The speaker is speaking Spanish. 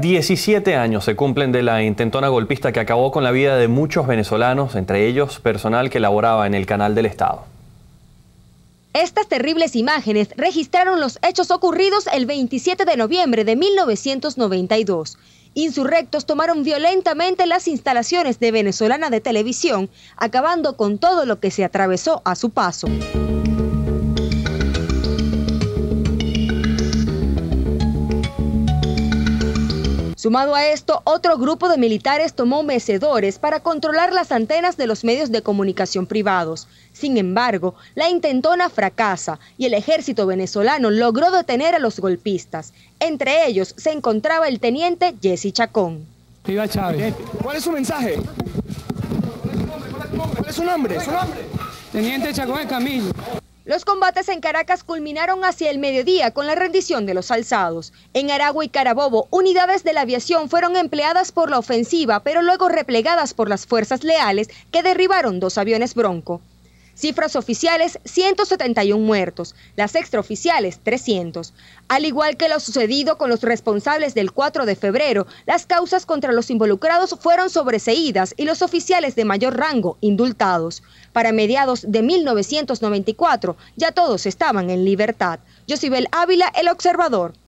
17 años se cumplen de la intentona golpista que acabó con la vida de muchos venezolanos, entre ellos personal que laboraba en el canal del Estado. Estas terribles imágenes registraron los hechos ocurridos el 27 de noviembre de 1992. Insurrectos tomaron violentamente las instalaciones de Venezolana de Televisión, acabando con todo lo que se atravesó a su paso. Sumado a esto, otro grupo de militares tomó mecedores para controlar las antenas de los medios de comunicación privados. Sin embargo, la intentona fracasa y el ejército venezolano logró detener a los golpistas. Entre ellos se encontraba el teniente Jesse Chacón. Chávez. ¿Cuál es su mensaje? ¿Cuál es su nombre? ¿Su nombre? Teniente Chacón de Camillo. Los combates en Caracas culminaron hacia el mediodía con la rendición de los alzados. En Aragua y Carabobo, unidades de la aviación fueron empleadas por la ofensiva, pero luego replegadas por las fuerzas leales que derribaron dos aviones Bronco. Cifras oficiales, 171 muertos, las extraoficiales, 300. Al igual que lo sucedido con los responsables del 4 de febrero, las causas contra los involucrados fueron sobreseídas y los oficiales de mayor rango indultados. Para mediados de 1994 ya todos estaban en libertad. Yosibel Ávila, el observador.